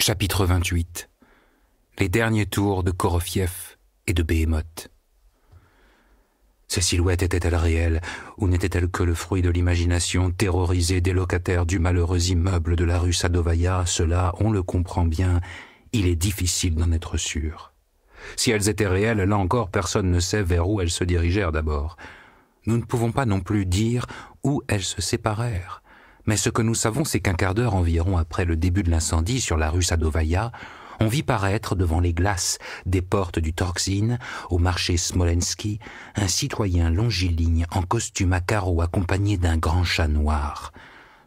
Chapitre 28 Les derniers tours de Korofiev et de Behemoth Ces silhouettes étaient-elles réelles, ou n'étaient-elles que le fruit de l'imagination terrorisée des locataires du malheureux immeuble de la rue Sadovaya Cela, on le comprend bien, il est difficile d'en être sûr. Si elles étaient réelles, là encore personne ne sait vers où elles se dirigèrent d'abord. Nous ne pouvons pas non plus dire où elles se séparèrent, mais ce que nous savons, c'est qu'un quart d'heure environ après le début de l'incendie sur la rue Sadovaya, on vit paraître devant les glaces des portes du Torxine, au marché Smolensky, un citoyen longiligne en costume à carreaux accompagné d'un grand chat noir.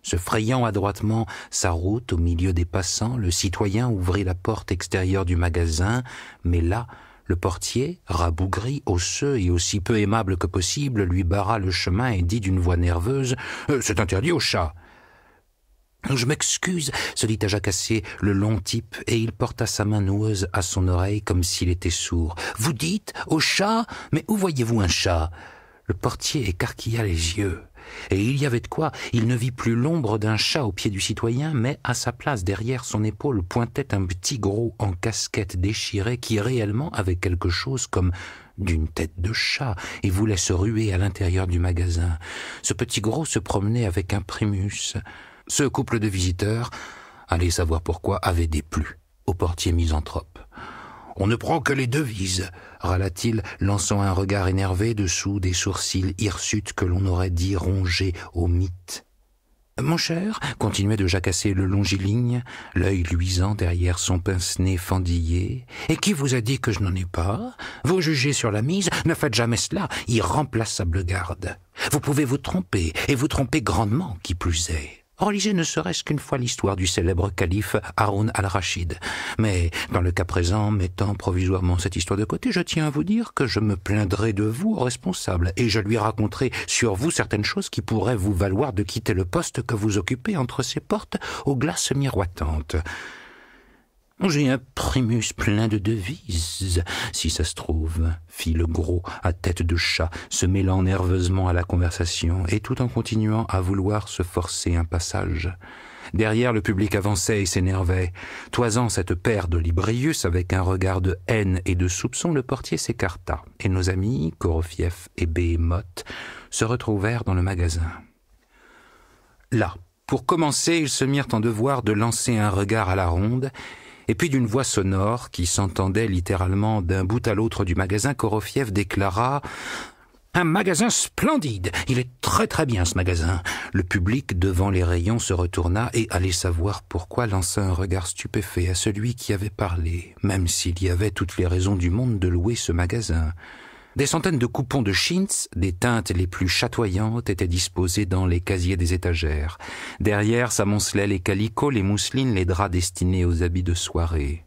Se frayant adroitement sa route au milieu des passants, le citoyen ouvrit la porte extérieure du magasin, mais là, le portier, rabougri, osseux et aussi peu aimable que possible, lui barra le chemin et dit d'une voix nerveuse euh, C'est interdit au chat. Je m'excuse, se dit à Jacassier, le long type, et il porta sa main noueuse à son oreille comme s'il était sourd. Vous dites au chat Mais où voyez-vous un chat Le portier écarquilla les yeux. Et il y avait de quoi, il ne vit plus l'ombre d'un chat au pied du citoyen, mais à sa place, derrière son épaule, pointait un petit gros en casquette déchirée qui réellement avait quelque chose comme d'une tête de chat et voulait se ruer à l'intérieur du magasin. Ce petit gros se promenait avec un primus. Ce couple de visiteurs, allait savoir pourquoi, avait déplu au portier misanthrope. On ne prend que les devises, râla-t-il, lançant un regard énervé dessous des sourcils hirsutes que l'on aurait dit rongés au mythe. Mon cher, continuait de jacasser le longiligne, l'œil luisant derrière son pince-nez fendillé, et qui vous a dit que je n'en ai pas Vous jugez sur la mise, ne faites jamais cela, irremplaçable garde. Vous pouvez vous tromper, et vous tromper grandement, qui plus est. Relisez ne serait-ce qu'une fois l'histoire du célèbre calife Haroun al Rashid. Mais, dans le cas présent, mettant provisoirement cette histoire de côté, je tiens à vous dire que je me plaindrai de vous au responsable, et je lui raconterai sur vous certaines choses qui pourraient vous valoir de quitter le poste que vous occupez entre ces portes aux glaces miroitantes. J'ai un primus plein de devises, si ça se trouve, fit le gros à tête de chat, se mêlant nerveusement à la conversation, et tout en continuant à vouloir se forcer un passage. Derrière, le public avançait et s'énervait. Toisant cette paire de Librius avec un regard de haine et de soupçon, le portier s'écarta, et nos amis, Korofiev et Behemoth, se retrouvèrent dans le magasin. Là, pour commencer, ils se mirent en devoir de lancer un regard à la ronde, et puis d'une voix sonore qui s'entendait littéralement d'un bout à l'autre du magasin, Korofiev déclara un magasin splendide. Il est très très bien ce magasin. Le public devant les rayons se retourna et allait savoir pourquoi lança un regard stupéfait à celui qui avait parlé, même s'il y avait toutes les raisons du monde de louer ce magasin. Des centaines de coupons de chintz, des teintes les plus chatoyantes, étaient disposés dans les casiers des étagères. Derrière s'amoncelaient les calicots, les mousselines, les draps destinés aux habits de soirée.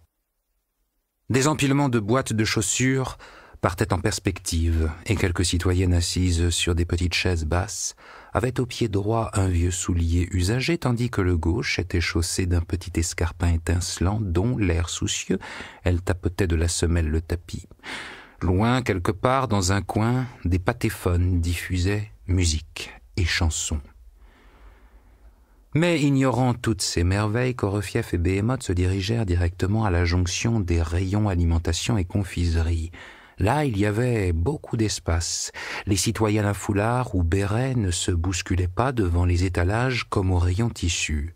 Des empilements de boîtes de chaussures partaient en perspective, et quelques citoyennes assises sur des petites chaises basses avaient au pied droit un vieux soulier usagé, tandis que le gauche était chaussé d'un petit escarpin étincelant dont, l'air soucieux, elle tapotait de la semelle le tapis. Loin, quelque part, dans un coin, des patéphones diffusaient musique et chansons. Mais ignorant toutes ces merveilles, Korofief et Behemoth se dirigèrent directement à la jonction des rayons alimentation et confiserie. Là, il y avait beaucoup d'espace. Les citoyens à foulard ou béret ne se bousculaient pas devant les étalages comme aux rayons tissus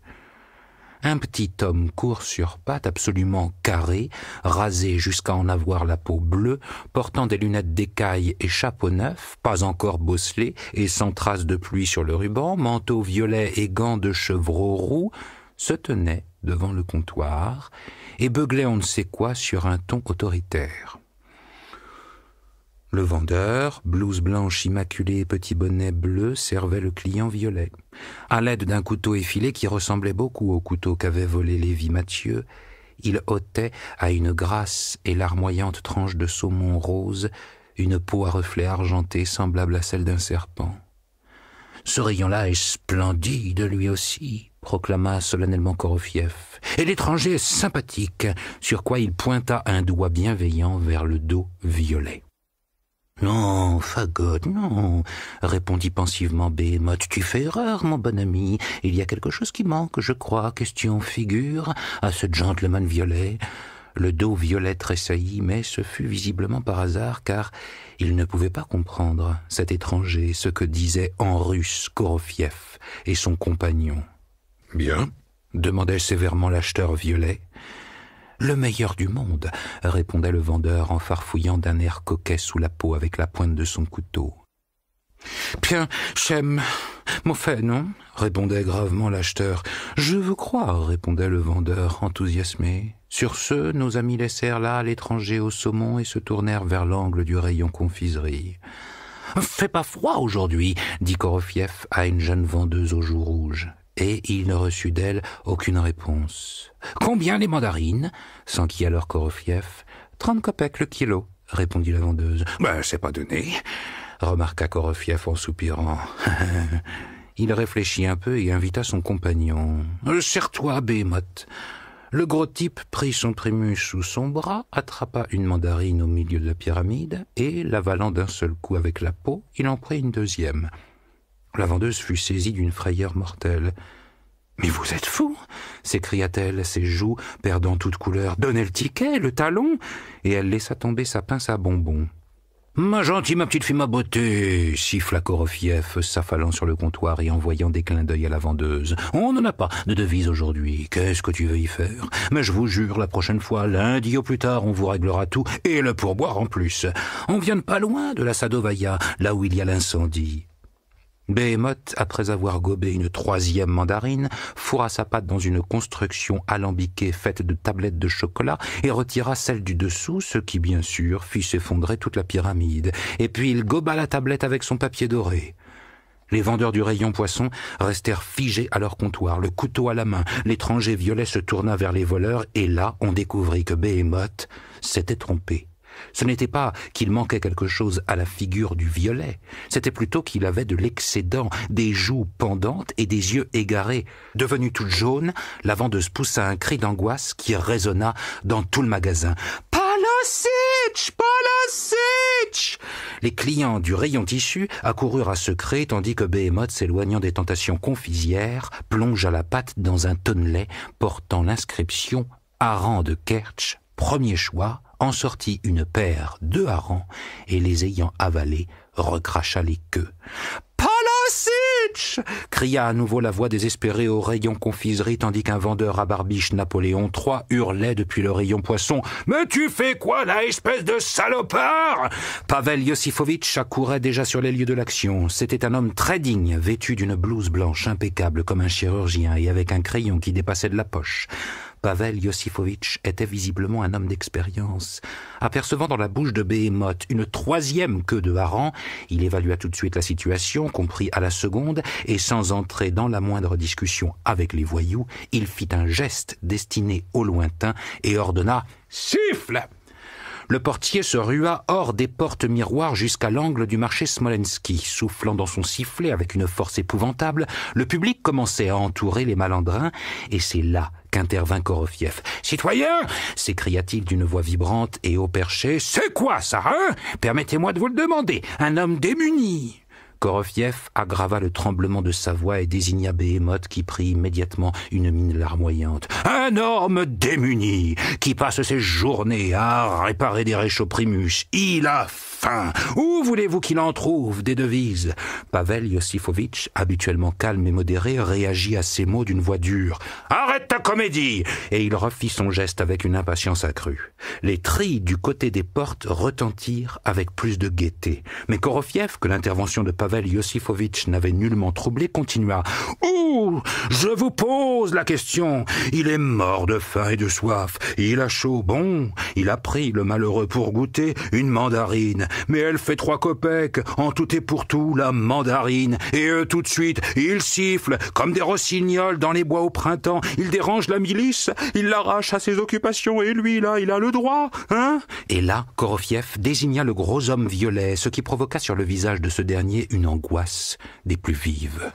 un petit homme court sur pattes, absolument carré, rasé jusqu'à en avoir la peau bleue, portant des lunettes d'écaille et chapeau neuf, pas encore bosselé et sans trace de pluie sur le ruban, manteau violet et gants de chevreau roux, se tenait devant le comptoir et beuglait on ne sait quoi sur un ton autoritaire. Le vendeur, blouse blanche immaculée et petit bonnet bleu, servait le client violet. À l'aide d'un couteau effilé qui ressemblait beaucoup au couteau qu'avait volé Lévi Mathieu, il ôtait à une grasse et larmoyante tranche de saumon rose une peau à reflets argentés semblable à celle d'un serpent. Ce rayon-là est splendide, lui aussi, proclama solennellement Korofiev. Et l'étranger est sympathique, sur quoi il pointa un doigt bienveillant vers le dos violet. Non, fagotte, non, répondit pensivement Bémotte. Tu fais erreur, mon bon ami. Il y a quelque chose qui manque, je crois, question figure, à ce gentleman violet. Le dos violet tressaillit, mais ce fut visiblement par hasard, car il ne pouvait pas comprendre, cet étranger, ce que disait en russe Korofiev et son compagnon. Bien demandait sévèrement l'acheteur violet. Le meilleur du monde, répondait le vendeur en farfouillant d'un air coquet sous la peau avec la pointe de son couteau. Bien, j'aime. Mon non répondait gravement l'acheteur. Je veux croire, répondait le vendeur, enthousiasmé. Sur ce, nos amis laissèrent là l'étranger au saumon et se tournèrent vers l'angle du rayon confiserie. Fais pas froid aujourd'hui, dit Korofiev à une jeune vendeuse aux joues rouges et il ne reçut d'elle aucune réponse. Combien les mandarines s'enquit alors Korofiev. Trente copecs le kilo, répondit la vendeuse. Ben, c'est pas donné, remarqua Korofiev en soupirant. il réfléchit un peu et invita son compagnon. Serre-toi, Bémotte. Le gros type prit son prémus sous son bras, attrapa une mandarine au milieu de la pyramide, et, l'avalant d'un seul coup avec la peau, il en prit une deuxième. La vendeuse fut saisie d'une frayeur mortelle. Mais vous êtes fou s'écria-t-elle, ses joues perdant toute couleur. Donnez le ticket, le talon Et elle laissa tomber sa pince à bonbons. Ma gentille, ma petite fille, ma beauté siffla Korofiev, s'affalant sur le comptoir et envoyant des clins d'œil à la vendeuse. On n'en a pas de devise aujourd'hui. Qu'est-ce que tu veux y faire Mais je vous jure, la prochaine fois, lundi au plus tard, on vous réglera tout, et le pourboire en plus. On vient de pas loin de la Sadovaya, là où il y a l'incendie. Behemoth, après avoir gobé une troisième mandarine, fourra sa patte dans une construction alambiquée faite de tablettes de chocolat et retira celle du dessous, ce qui, bien sûr, fit s'effondrer toute la pyramide. Et puis il goba la tablette avec son papier doré. Les vendeurs du rayon poisson restèrent figés à leur comptoir, le couteau à la main. L'étranger violet se tourna vers les voleurs et là, on découvrit que Behemoth s'était trompé. Ce n'était pas qu'il manquait quelque chose à la figure du violet, c'était plutôt qu'il avait de l'excédent, des joues pendantes et des yeux égarés. Devenue toute jaune, la vendeuse poussa un cri d'angoisse qui résonna dans tout le magasin. Palositch Palositch Les clients du rayon tissu accoururent à ce tandis que Behemoth, s'éloignant des tentations confisières, plongea la patte dans un tonnelet portant l'inscription Arand de Kerch, premier choix, en sortit une paire de harengs et les ayant avalés, recracha les queues. Palositch !» cria à nouveau la voix désespérée au rayon confiserie, tandis qu'un vendeur à barbiche Napoléon III hurlait depuis le rayon poisson. Mais tu fais quoi, la espèce de salopard Pavel Yosifovitch accourait déjà sur les lieux de l'action. C'était un homme très digne, vêtu d'une blouse blanche impeccable comme un chirurgien et avec un crayon qui dépassait de la poche. Pavel Yosifovitch était visiblement un homme d'expérience. Apercevant dans la bouche de Behemoth une troisième queue de hareng, il évalua tout de suite la situation, compris à la seconde, et sans entrer dans la moindre discussion avec les voyous, il fit un geste destiné au lointain et ordonna Siffle le portier se rua hors des portes miroirs jusqu'à l'angle du marché Smolenski. Soufflant dans son sifflet avec une force épouvantable, le public commençait à entourer les malandrins, et c'est là qu'intervint Korofiev. Citoyen! s'écria-t-il d'une voix vibrante et au perché, c'est quoi ça, hein Permettez-moi de vous le demander. Un homme démuni, Korofiev aggrava le tremblement de sa voix et désigna Béhémoth qui prit immédiatement une mine larmoyante. Un homme démuni qui passe ses journées à réparer des primus, Il a faim. Où voulez-vous qu'il en trouve des devises Pavel Yosifovitch, habituellement calme et modéré, réagit à ces mots d'une voix dure. Arrête ta comédie Et il refit son geste avec une impatience accrue. Les trilles du côté des portes retentirent avec plus de gaieté. Mais Korofiev, que l'intervention de Pavel Pavel n'avait nullement troublé, continua. Ouh Je vous pose la question Il est mort de faim et de soif. Il a chaud, bon. Il a pris, le malheureux, pour goûter une mandarine. Mais elle fait trois copecs, en tout et pour tout, la mandarine. Et tout de suite, il siffle comme des rossignols dans les bois au printemps. Il dérange la milice, il l'arrache à ses occupations, et lui, là, il a le droit, hein Et là, Korofiev désigna le gros homme violet, ce qui provoqua sur le visage de ce dernier une une angoisse des plus vives.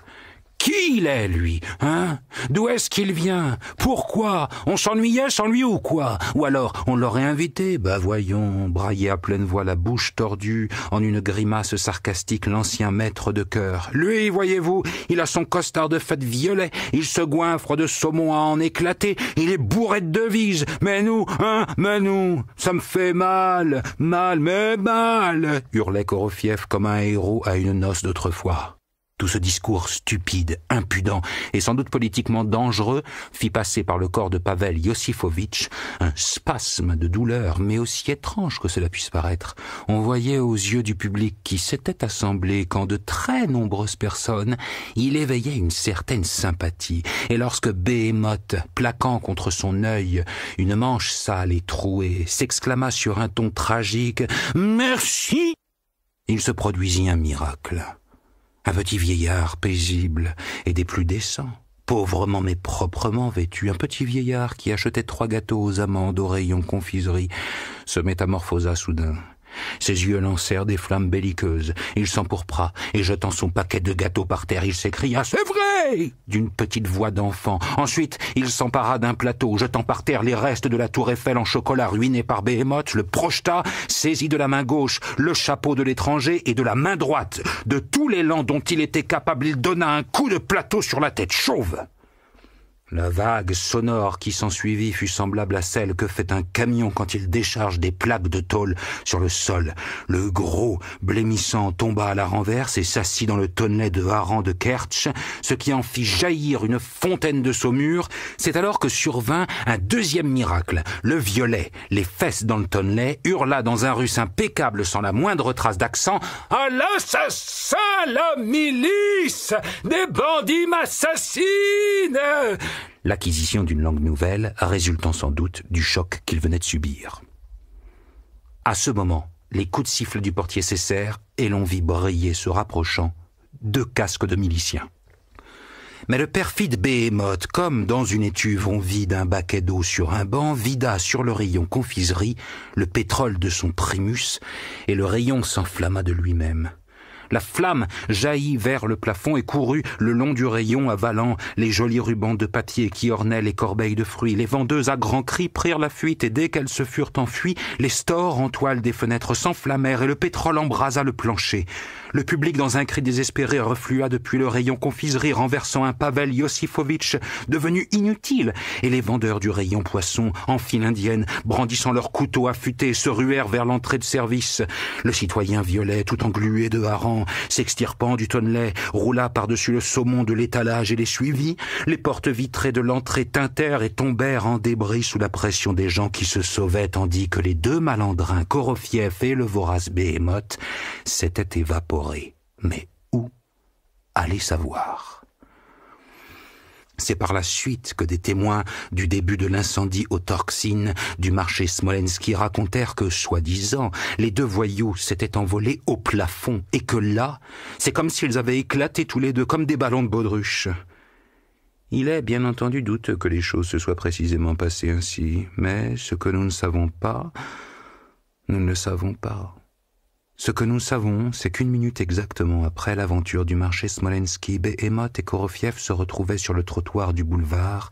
Qui il est, lui Hein D'où est-ce qu'il vient Pourquoi On s'ennuyait sans lui ou quoi Ou alors, on l'aurait invité Bah voyons, braillait à pleine voix la bouche tordue, en une grimace sarcastique l'ancien maître de cœur. Lui, voyez-vous, il a son costard de fête violet, il se goinfre de saumon à en éclater, il est bourré de devises. Mais nous, hein Mais nous Ça me fait mal Mal, mais mal hurlait Korofiev comme un héros à une noce d'autrefois. Tout ce discours stupide, impudent et sans doute politiquement dangereux fit passer par le corps de Pavel Yosifovitch un spasme de douleur, mais aussi étrange que cela puisse paraître. On voyait aux yeux du public qui s'était assemblé qu'en de très nombreuses personnes, il éveillait une certaine sympathie. Et lorsque Behemoth, plaquant contre son œil une manche sale et trouée, s'exclama sur un ton tragique Merci il se produisit un miracle un petit vieillard paisible et des plus décents, pauvrement mais proprement vêtu, un petit vieillard qui achetait trois gâteaux aux amandes, aux rayons confiserie, se métamorphosa soudain ses yeux lancèrent des flammes belliqueuses. Il s'empourpra et jetant son paquet de gâteaux par terre, il s'écria C'est vrai d'une petite voix d'enfant. Ensuite, il s'empara d'un plateau, jetant par terre les restes de la tour Eiffel en chocolat ruiné par Behemoth, le projeta, saisit de la main gauche le chapeau de l'étranger et de la main droite. De tout l'élan dont il était capable, il donna un coup de plateau sur la tête chauve. La vague sonore qui s'ensuivit fut semblable à celle que fait un camion quand il décharge des plaques de tôle sur le sol. Le gros, blêmissant, tomba à la renverse et s'assit dans le tonnet de harangue de Kertsch, ce qui en fit jaillir une fontaine de saumure. C'est alors que survint un deuxième miracle. Le violet, les fesses dans le tonnet, hurla dans un russe impeccable sans la moindre trace d'accent « À l'assassin, la milice Des bandits m'assassinent !» l'acquisition d'une langue nouvelle résultant sans doute du choc qu'il venait de subir. À ce moment, les coups de siffle du portier cessèrent et l'on vit briller se rapprochant deux casques de miliciens. Mais le perfide Béhémoth, comme dans une étuve on vide un baquet d'eau sur un banc, vida sur le rayon confiserie le pétrole de son primus, et le rayon s'enflamma de lui-même. La flamme jaillit vers le plafond et courut le long du rayon avalant les jolis rubans de papier qui ornaient les corbeilles de fruits. Les vendeuses à grands cris prirent la fuite et dès qu'elles se furent enfuies, les stores en toile des fenêtres s'enflammèrent et le pétrole embrasa le plancher. Le public, dans un cri désespéré, reflua depuis le rayon confiserie, renversant un Pavel Yosifovitch devenu inutile, et les vendeurs du rayon poisson, en file indienne, brandissant leurs couteaux affûtés, se ruèrent vers l'entrée de service. Le citoyen violet, tout englué de harangues, s'extirpant du tonnelet, roula par-dessus le saumon de l'étalage et les suivit. Les portes vitrées de l'entrée tintèrent et tombèrent en débris sous la pression des gens qui se sauvaient, tandis que les deux malandrins, Korofiev et le vorace Behemoth, s'étaient évaporés. Mais où Allez savoir. C'est par la suite que des témoins du début de l'incendie aux toxines du marché Smolenski racontèrent que, soi-disant, les deux voyous s'étaient envolés au plafond et que là, c'est comme s'ils avaient éclaté tous les deux comme des ballons de baudruche. Il est bien entendu douteux que les choses se soient précisément passées ainsi, mais ce que nous ne savons pas, nous ne le savons pas. Ce que nous savons, c'est qu'une minute exactement après l'aventure du marché Smolensky, Behemoth et Korofiev se retrouvaient sur le trottoir du boulevard,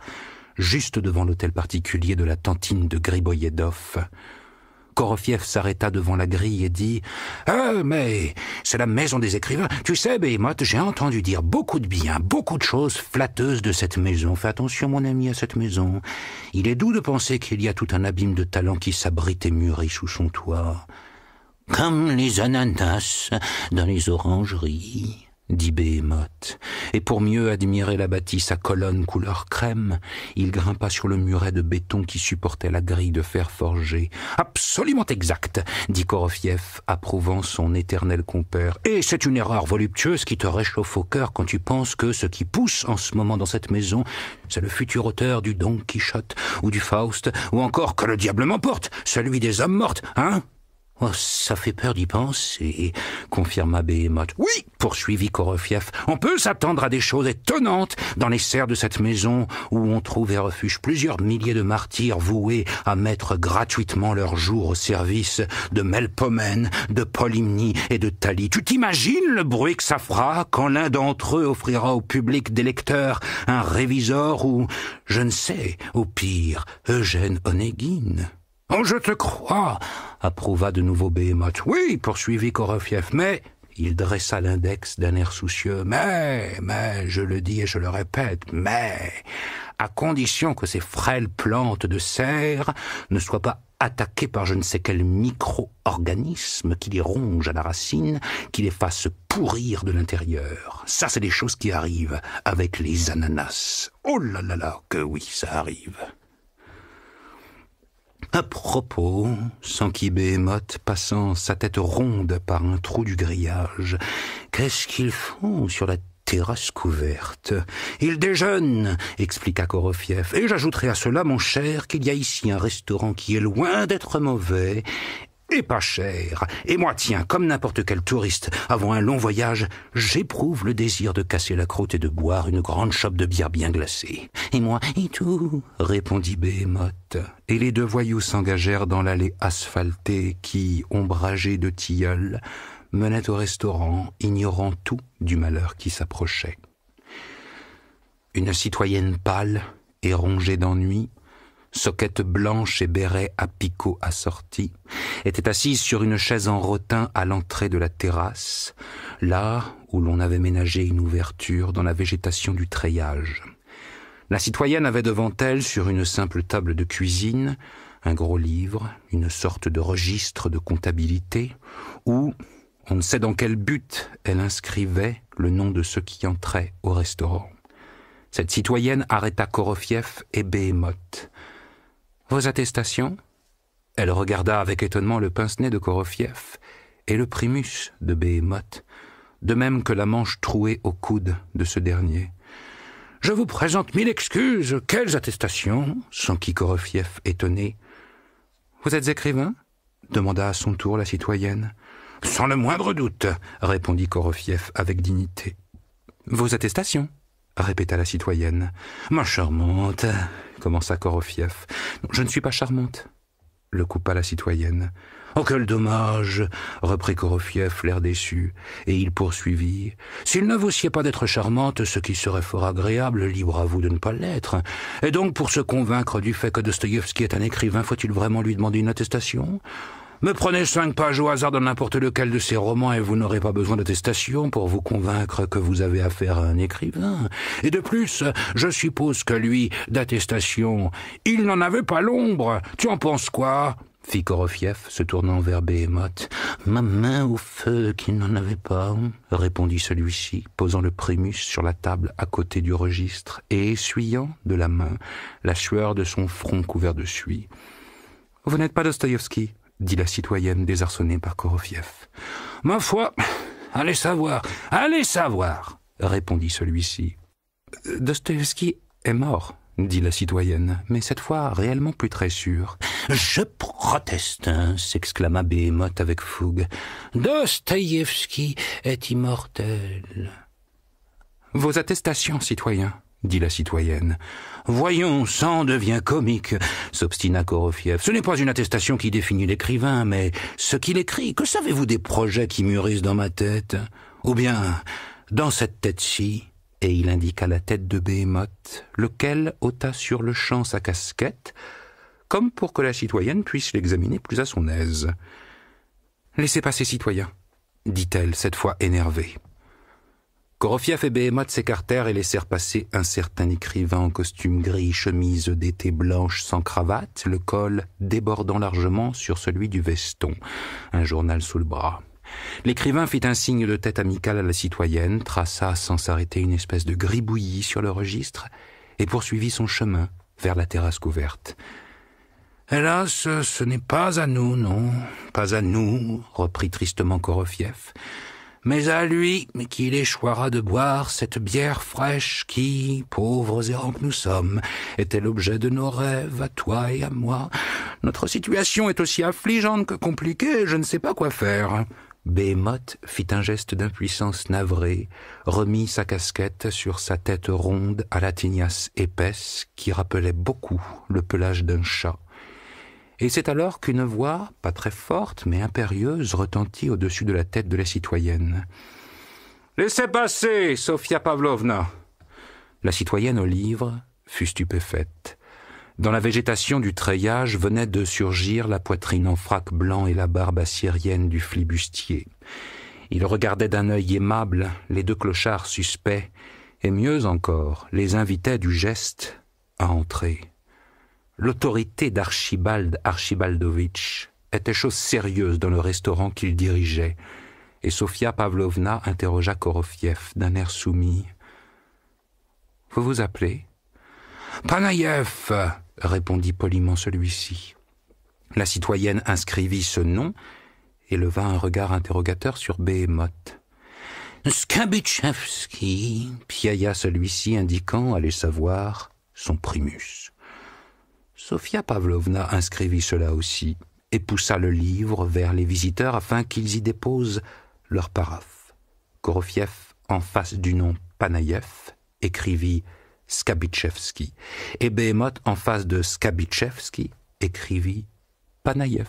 juste devant l'hôtel particulier de la tantine de Griboyedov. Korofiev s'arrêta devant la grille et dit Ah, mais c'est la maison des écrivains. Tu sais, Behemoth, j'ai entendu dire beaucoup de bien, beaucoup de choses flatteuses de cette maison. Fais attention, mon ami, à cette maison. Il est doux de penser qu'il y a tout un abîme de talent qui s'abrite et mûrit sous son toit. Comme les ananas dans les orangeries, dit Béhémoth. Et pour mieux admirer la bâtisse à colonne couleur crème, il grimpa sur le muret de béton qui supportait la grille de fer forgé. Absolument exact, dit Korofiev, approuvant son éternel compère. Et c'est une erreur voluptueuse qui te réchauffe au cœur quand tu penses que ce qui pousse en ce moment dans cette maison, c'est le futur auteur du Don Quichotte ou du Faust, ou encore que le diable m'emporte, celui des hommes mortes, hein Oh, ça fait peur d'y penser, confirma Behemoth. Oui, poursuivit Korofief, on peut s'attendre à des choses étonnantes dans les serres de cette maison où on trouve refuge plusieurs milliers de martyrs voués à mettre gratuitement leurs jours au service de Melpomène, de Polymnie et de Thalie. Tu t'imagines le bruit que ça fera quand l'un d'entre eux offrira au public des lecteurs un révisor ou, je ne sais, au pire, Eugène Onéguine Oh, je te crois, approuva de nouveau Behemoth. Oui, poursuivit Korofiev, mais il dressa l'index d'un air soucieux. Mais, mais, je le dis et je le répète, mais, à condition que ces frêles plantes de serre ne soient pas attaquées par je ne sais quel micro-organisme qui les ronge à la racine, qui les fasse pourrir de l'intérieur. Ça, c'est des choses qui arrivent avec les ananas. Oh là là là, que oui, ça arrive. À propos, Sankey Béhémoth, passant sa tête ronde par un trou du grillage, qu'est-ce qu'ils font sur la terrasse couverte. Ils déjeunent, » expliqua Korofiev, et j'ajouterai à cela, mon cher, qu'il y a ici un restaurant qui est loin d'être mauvais et pas cher. Et moi, tiens, comme n'importe quel touriste, avant un long voyage, j'éprouve le désir de casser la croûte et de boire une grande chope de bière bien glacée. Et moi, et tout, répondit Béhémoth. Et les deux voyous s'engagèrent dans l'allée asphaltée qui, ombragée de tilleuls, menait au restaurant, ignorant tout du malheur qui s'approchait. Une citoyenne pâle et rongée d'ennui soquette blanche et béret à picot assortis, était assise sur une chaise en rotin à l'entrée de la terrasse, là où l'on avait ménagé une ouverture dans la végétation du treillage. La citoyenne avait devant elle, sur une simple table de cuisine, un gros livre, une sorte de registre de comptabilité, où, on ne sait dans quel but, elle inscrivait le nom de ceux qui entraient au restaurant. Cette citoyenne arrêta Korofiev et Behemoth, vos attestations Elle regarda avec étonnement le pince-nez de Korofiev et le primus de Béhémoth, de même que la manche trouée au coude de ce dernier. Je vous présente mille excuses. Quelles attestations s'enquit Korofiev, étonné. Vous êtes écrivain demanda à son tour la citoyenne. Sans le moindre doute, répondit Korofiev avec dignité. Vos attestations répéta la citoyenne. Ma charmante, commença Korofiev. Je ne suis pas charmante, le coupa la citoyenne. Oh, quel dommage reprit Korofiev, l'air déçu, et il poursuivit. S'il ne vous sied pas d'être charmante, ce qui serait fort agréable, libre à vous de ne pas l'être. Et donc, pour se convaincre du fait que Dostoyevski est un écrivain, faut-il vraiment lui demander une attestation me prenez cinq pages au hasard dans n'importe lequel de ces romans et vous n'aurez pas besoin d'attestation pour vous convaincre que vous avez affaire à un écrivain. Et de plus, je suppose que lui, d'attestation, il n'en avait pas l'ombre. Tu en penses quoi? fit Korofiev, se tournant vers Behemoth. Ma main au feu qu'il n'en avait pas, répondit celui-ci, posant le prémus sur la table à côté du registre et essuyant de la main la sueur de son front couvert de suie. Vous n'êtes pas Dostoïevski, dit la citoyenne désarçonnée par Korofiev. Ma foi, allez savoir, allez savoir, répondit celui-ci. Dostoevsky est mort, dit la citoyenne, mais cette fois réellement plus très sûre. Je proteste, hein, s'exclama Behemoth avec fougue. Dostoevsky est immortel. Vos attestations, citoyens, dit la citoyenne. Voyons, ça en devient comique, s'obstina Korofiev. Ce n'est pas une attestation qui définit l'écrivain, mais ce qu'il écrit. Que savez-vous des projets qui mûrissent dans ma tête Ou bien, dans cette tête-ci Et il indiqua la tête de Béhémoth, lequel ôta sur le champ sa casquette, comme pour que la citoyenne puisse l'examiner plus à son aise. Laissez passer, citoyen, dit-elle, cette fois énervée. Korofiev et Behemoth s'écartèrent et laissèrent passer un certain écrivain en costume gris, chemise d'été blanche sans cravate, le col débordant largement sur celui du veston, un journal sous le bras. L'écrivain fit un signe de tête amical à la citoyenne, traça sans s'arrêter une espèce de gribouillis sur le registre, et poursuivit son chemin vers la terrasse couverte. Hélas, ce, n'est pas à nous, non, pas à nous, reprit tristement Korofiev mais à lui qu'il échouera de boire cette bière fraîche qui, pauvres errants que nous sommes, était l'objet de nos rêves à toi et à moi. Notre situation est aussi affligeante que compliquée, je ne sais pas quoi faire. Behemoth fit un geste d'impuissance navrée, remit sa casquette sur sa tête ronde à la tignasse épaisse qui rappelait beaucoup le pelage d'un chat et c'est alors qu'une voix, pas très forte, mais impérieuse, retentit au-dessus de la tête de la citoyenne. Laissez passer, Sofia Pavlovna. La citoyenne au livre fut stupéfaite. Dans la végétation du treillage venait de surgir la poitrine en frac blanc et la barbe assyrienne du flibustier. Il regardait d'un œil aimable les deux clochards suspects, et mieux encore, les invitait du geste à entrer. L'autorité d'Archibald Archibaldovitch était chose sérieuse dans le restaurant qu'il dirigeait, et Sofia Pavlovna interrogea Korofiev d'un air soumis. Vous vous appelez Panaïev répondit poliment celui-ci. La citoyenne inscrivit ce nom et leva un regard interrogateur sur Behemoth. Skabichevski, piailla celui-ci indiquant, allez savoir, son primus. Sofia Pavlovna inscrivit cela aussi et poussa le livre vers les visiteurs afin qu'ils y déposent leur paraphe. Korofiev, en face du nom Panaïev, écrivit Skabitchevski, et Behemoth, en face de Skabitchevski, écrivit Panaïev.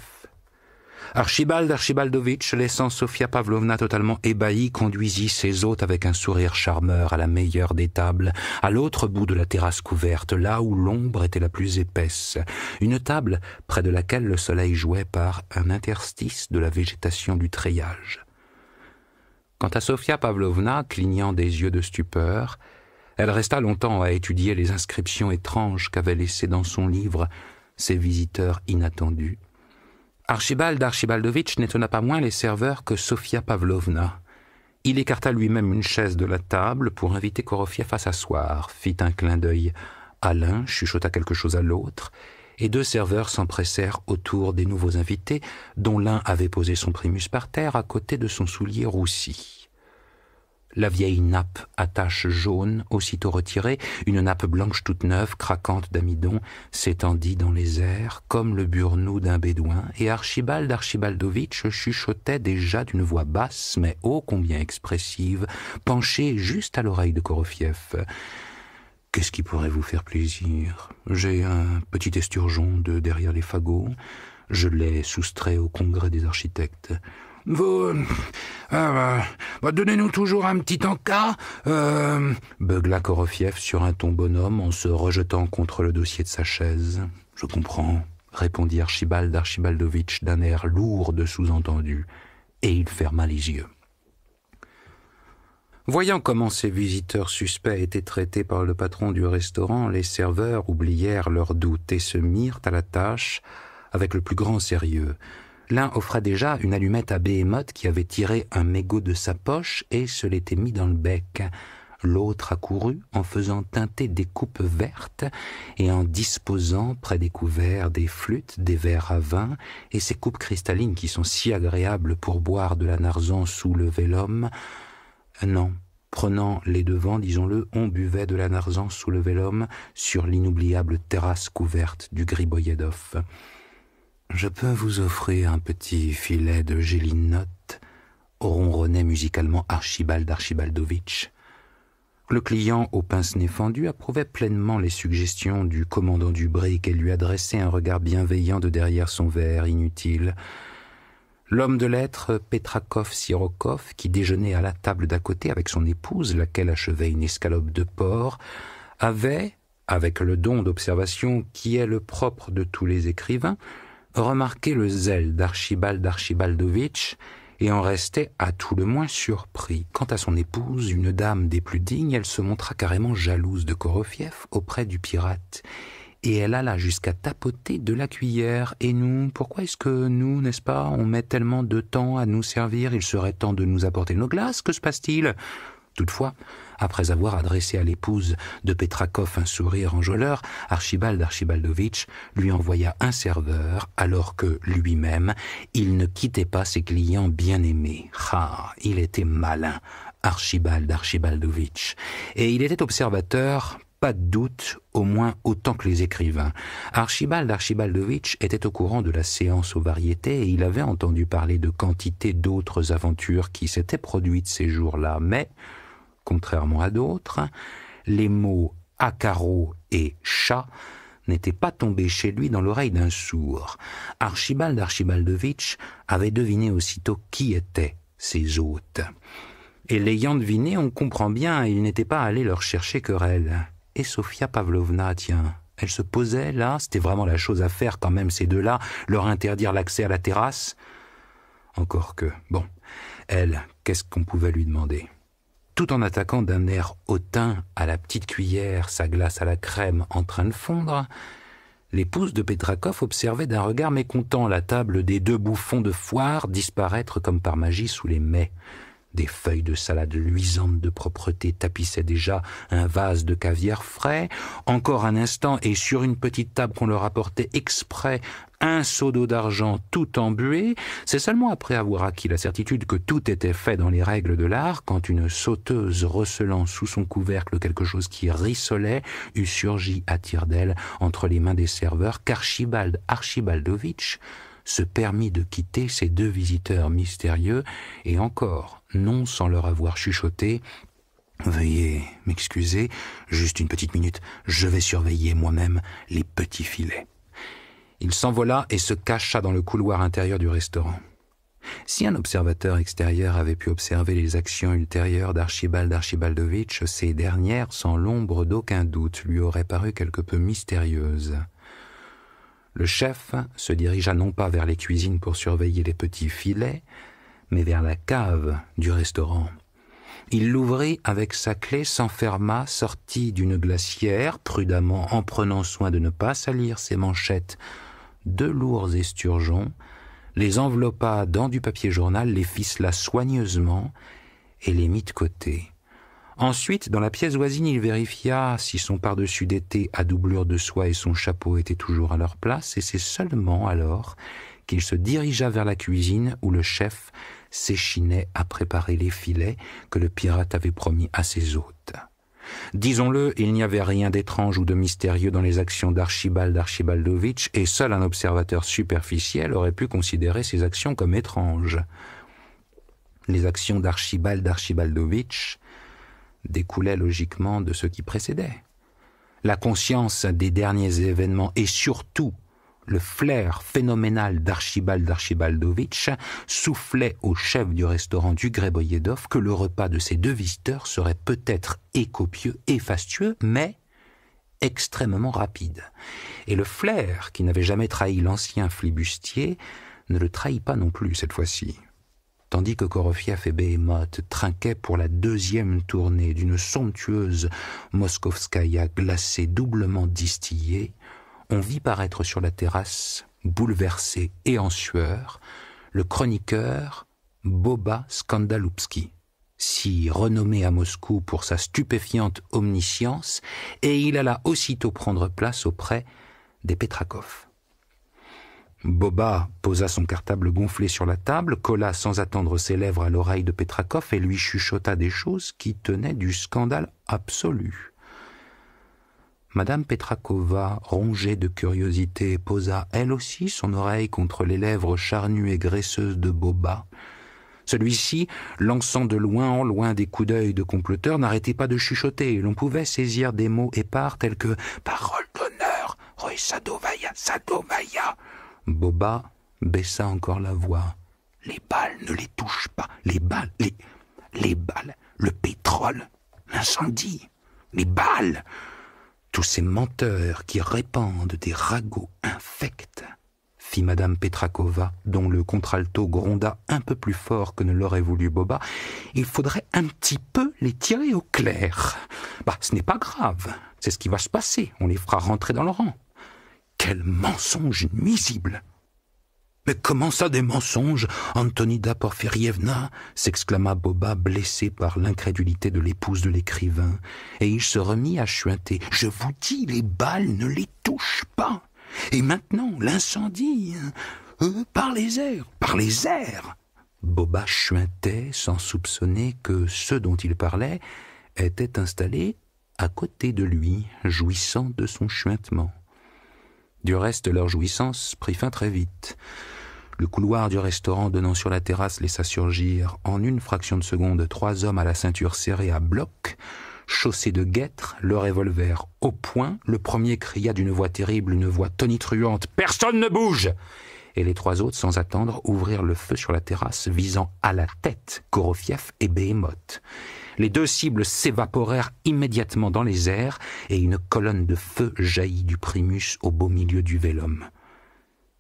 Archibald Archibaldovitch, laissant Sofia Pavlovna totalement ébahie, conduisit ses hôtes avec un sourire charmeur à la meilleure des tables, à l'autre bout de la terrasse couverte, là où l'ombre était la plus épaisse. Une table près de laquelle le soleil jouait par un interstice de la végétation du treillage. Quant à Sofia Pavlovna, clignant des yeux de stupeur, elle resta longtemps à étudier les inscriptions étranges qu'avaient laissées dans son livre ses visiteurs inattendus Archibald Archibaldovitch n'étonna pas moins les serveurs que Sofia Pavlovna. Il écarta lui-même une chaise de la table pour inviter Korofiev à s'asseoir, fit un clin d'œil à l'un, chuchota quelque chose à l'autre, et deux serveurs s'empressèrent autour des nouveaux invités, dont l'un avait posé son primus par terre à côté de son soulier roussi la vieille nappe à taches jaunes, aussitôt retirée, une nappe blanche toute neuve, craquante d'amidon, s'étendit dans les airs, comme le burnous d'un bédouin, et Archibald Archibaldovitch chuchotait déjà d'une voix basse, mais ô combien expressive, penchée juste à l'oreille de Korofiev. Qu'est-ce qui pourrait vous faire plaisir J'ai un petit esturgeon de derrière les fagots. Je l'ai soustrait au congrès des architectes. Vous. Euh, ah, bah, bah, donnez-nous toujours un petit encas, euh. beugla Korofiev sur un ton bonhomme en se rejetant contre le dossier de sa chaise. Je comprends, répondit Archibald Archibaldovitch d'un air lourd de sous-entendu, et il ferma les yeux. Voyant comment ces visiteurs suspects étaient traités par le patron du restaurant, les serveurs oublièrent leurs doutes et se mirent à la tâche avec le plus grand sérieux, L'un offrait déjà une allumette à Béhémoth qui avait tiré un mégot de sa poche et se l'était mis dans le bec. L'autre accourut en faisant teinter des coupes vertes et en disposant près des couverts des flûtes, des verres à vin et ces coupes cristallines qui sont si agréables pour boire de la narzan sous le vélum. Non, prenant les devants, disons-le, on buvait de la narzan sous le vélum sur l'inoubliable terrasse couverte du Griboyedoff je peux vous offrir un petit filet de gélinotte, ronronnait musicalement Archibald Archibaldovitch. Le client au pince nez fendu approuvait pleinement les suggestions du commandant du brick et lui adressait un regard bienveillant de derrière son verre inutile. L'homme de lettres Petrakov-Sirokov, qui déjeunait à la table d'à côté avec son épouse, laquelle achevait une escalope de porc, avait, avec le don d'observation qui est le propre de tous les écrivains, Remarquez le zèle d'Archibald Archibaldovitch et en restait à tout le moins surpris. Quant à son épouse, une dame des plus dignes, elle se montra carrément jalouse de Korofiev auprès du pirate et elle alla jusqu'à tapoter de la cuillère. Et nous, pourquoi est-ce que nous, n'est-ce pas, on met tellement de temps à nous servir, il serait temps de nous apporter nos glaces, que se passe-t-il Toutefois, après avoir adressé à l'épouse de Petrakov un sourire enjôleur, Archibald Archibaldovitch lui envoya un serveur, alors que, lui-même, il ne quittait pas ses clients bien-aimés. Ah, il était malin, Archibald Archibaldovitch. Et il était observateur, pas de doute, au moins autant que les écrivains. Archibald Archibaldovitch était au courant de la séance aux variétés et il avait entendu parler de quantité d'autres aventures qui s'étaient produites ces jours-là, mais contrairement à d'autres, les mots acaro et chat n'étaient pas tombés chez lui dans l'oreille d'un sourd. Archibald Archibaldovitch avait deviné aussitôt qui étaient ses hôtes. Et l'ayant deviné, on comprend bien, il n'était pas allé leur chercher querelle. Et Sofia Pavlovna, tiens, elle se posait là, c'était vraiment la chose à faire quand même ces deux-là, leur interdire l'accès à la terrasse. Encore que, bon, elle, qu'est-ce qu'on pouvait lui demander tout en attaquant d'un air hautain à la petite cuillère sa glace à la crème en train de fondre, l'épouse de Petrakov observait d'un regard mécontent la table des deux bouffons de foire disparaître comme par magie sous les mets. Des feuilles de salade luisantes de propreté tapissaient déjà un vase de caviar frais. Encore un instant, et sur une petite table qu'on leur apportait exprès, un seau d'eau d'argent tout embué. C'est seulement après avoir acquis la certitude que tout était fait dans les règles de l'art, quand une sauteuse recelant sous son couvercle quelque chose qui rissolait, eut surgi à tire d'aile entre les mains des serveurs, qu'Archibald Archibaldovitch, se permit de quitter ces deux visiteurs mystérieux, et encore, non sans leur avoir chuchoté Veuillez m'excuser, juste une petite minute, je vais surveiller moi-même les petits filets. Il s'envola et se cacha dans le couloir intérieur du restaurant. Si un observateur extérieur avait pu observer les actions ultérieures d'Archibald Archibaldovitch, ces dernières, sans l'ombre d'aucun doute, lui auraient paru quelque peu mystérieuses. Le chef se dirigea non pas vers les cuisines pour surveiller les petits filets, mais vers la cave du restaurant. Il l'ouvrit avec sa clé, s'enferma, sortit d'une glacière, prudemment en prenant soin de ne pas salir ses manchettes, deux lourds esturgeons, les enveloppa dans du papier journal, les ficela soigneusement et les mit de côté. Ensuite, dans la pièce voisine, il vérifia si son pardessus d'été à doublure de soie et son chapeau étaient toujours à leur place, et c'est seulement alors qu'il se dirigea vers la cuisine où le chef s'échinait à préparer les filets que le pirate avait promis à ses hôtes. Disons-le, il n'y avait rien d'étrange ou de mystérieux dans les actions d'Archibald Archibaldovitch, et seul un observateur superficiel aurait pu considérer ces actions comme étranges. Les actions d'Archibald Archibaldovitch découlait logiquement de ce qui précédait. La conscience des derniers événements et surtout le flair phénoménal d'Archibald Archibaldovitch soufflait au chef du restaurant du Greboyedov que le repas de ces deux visiteurs serait peut-être écopieux, et fastueux, mais extrêmement rapide. Et le flair, qui n'avait jamais trahi l'ancien flibustier, ne le trahit pas non plus cette fois-ci tandis que Korofiev et Behemoth trinquaient pour la deuxième tournée d'une somptueuse Moskovskaya glacée doublement distillée, on vit paraître sur la terrasse, bouleversé et en sueur, le chroniqueur Boba Skandaloupski, si renommé à Moscou pour sa stupéfiante omniscience, et il alla aussitôt prendre place auprès des Petrakov. Boba posa son cartable gonflé sur la table, colla sans attendre ses lèvres à l'oreille de Petrakov et lui chuchota des choses qui tenaient du scandale absolu. Madame Petrakova, rongée de curiosité, posa elle aussi son oreille contre les lèvres charnues et graisseuses de Boba. Celui-ci, lançant de loin en loin des coups d'œil de comploteur, n'arrêtait pas de chuchoter, et l'on pouvait saisir des mots épars tels que « parole d'honneur »,« Sadovaya », Boba baissa encore la voix. Les balles ne les touchent pas. Les balles, les, les balles, le pétrole, l'incendie, les balles. Tous ces menteurs qui répandent des ragots infects, fit madame Petrakova, dont le contralto gronda un peu plus fort que ne l'aurait voulu Boba, il faudrait un petit peu les tirer au clair. Bah, ce n'est pas grave, c'est ce qui va se passer, on les fera rentrer dans le rang. Quel mensonge nuisible Mais comment ça des mensonges, Antonida Porfirievna s'exclama Boba, blessé par l'incrédulité de l'épouse de l'écrivain, et il se remit à chuinter. Je vous dis, les balles ne les touchent pas. Et maintenant, l'incendie, hein, euh, par les airs, par les airs. Boba chuintait sans soupçonner que ceux dont il parlait étaient installés à côté de lui, jouissant de son chuintement. Du reste, leur jouissance prit fin très vite. Le couloir du restaurant donnant sur la terrasse laissa surgir, en une fraction de seconde, trois hommes à la ceinture serrée à bloc, chaussés de guêtres, le revolver au point. Le premier cria d'une voix terrible, une voix tonitruante Personne ne bouge et les trois autres, sans attendre, ouvrirent le feu sur la terrasse, visant à la tête Gorofiev et Behemoth. Les deux cibles s'évaporèrent immédiatement dans les airs, et une colonne de feu jaillit du primus au beau milieu du vélum.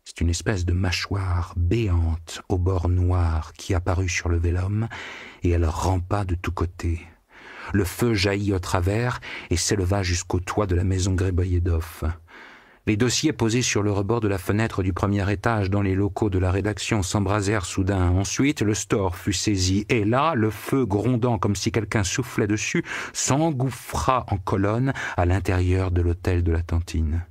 C'est une espèce de mâchoire béante au bord noir qui apparut sur le vélum, et elle rampa de tous côtés. Le feu jaillit au travers et s'éleva jusqu'au toit de la maison Gréboïedoff. Les dossiers posés sur le rebord de la fenêtre du premier étage dans les locaux de la rédaction s'embrasèrent soudain. Ensuite, le store fut saisi et là, le feu grondant comme si quelqu'un soufflait dessus s'engouffra en colonne à l'intérieur de l'hôtel de la Tantine.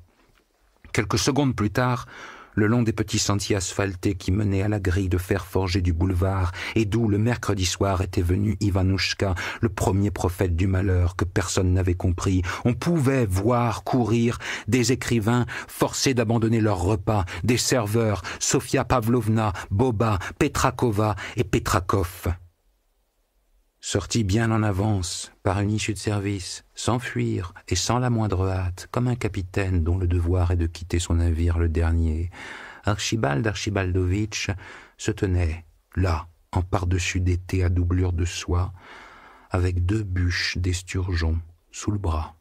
Quelques secondes plus tard, le long des petits sentiers asphaltés qui menaient à la grille de fer forgé du boulevard, et d'où le mercredi soir était venu Ivanouchka, le premier prophète du malheur que personne n'avait compris. On pouvait voir courir des écrivains forcés d'abandonner leur repas, des serveurs, Sofia Pavlovna, Boba, Petrakova et Petrakov sorti bien en avance, par une issue de service, sans fuir et sans la moindre hâte, comme un capitaine dont le devoir est de quitter son navire le dernier, Archibald Archibaldovitch se tenait, là, en par-dessus d'été à doublure de soie, avec deux bûches d'esturgeon sous le bras.